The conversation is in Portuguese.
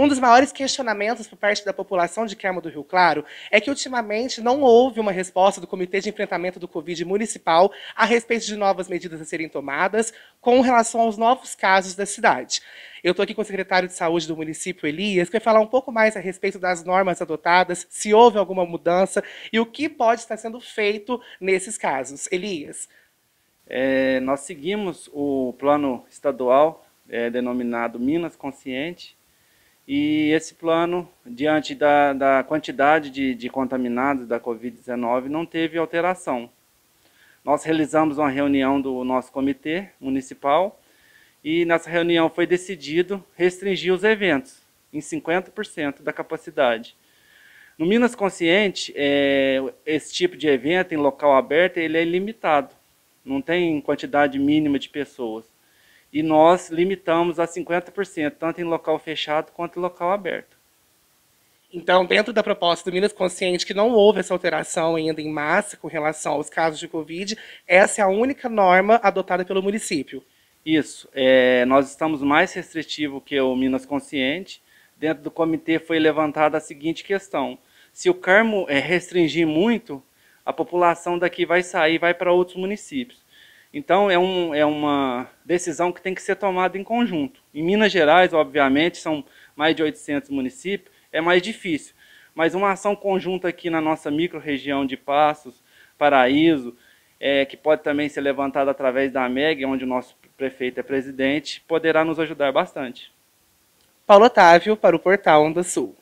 Um dos maiores questionamentos por parte da população de Carmo do Rio Claro é que, ultimamente, não houve uma resposta do Comitê de Enfrentamento do Covid Municipal a respeito de novas medidas a serem tomadas com relação aos novos casos da cidade. Eu estou aqui com o secretário de Saúde do município, Elias, que vai falar um pouco mais a respeito das normas adotadas, se houve alguma mudança e o que pode estar sendo feito nesses casos. Elias. É, nós seguimos o plano estadual é, denominado Minas Consciente, e esse plano, diante da, da quantidade de, de contaminados da Covid-19, não teve alteração. Nós realizamos uma reunião do nosso comitê municipal e nessa reunião foi decidido restringir os eventos em 50% da capacidade. No Minas Consciente, é, esse tipo de evento em local aberto ele é ilimitado, não tem quantidade mínima de pessoas e nós limitamos a 50%, tanto em local fechado quanto em local aberto. Então, dentro da proposta do Minas Consciente, que não houve essa alteração ainda em massa com relação aos casos de Covid, essa é a única norma adotada pelo município. Isso. É, nós estamos mais restritivo que o Minas Consciente. Dentro do comitê foi levantada a seguinte questão: se o Carmo é, restringir muito, a população daqui vai sair, vai para outros municípios. Então, é, um, é uma decisão que tem que ser tomada em conjunto. Em Minas Gerais, obviamente, são mais de 800 municípios, é mais difícil. Mas uma ação conjunta aqui na nossa micro-região de Passos, Paraíso, é, que pode também ser levantada através da MEG, onde o nosso prefeito é presidente, poderá nos ajudar bastante. Paulo Otávio, para o Portal Onda Sul.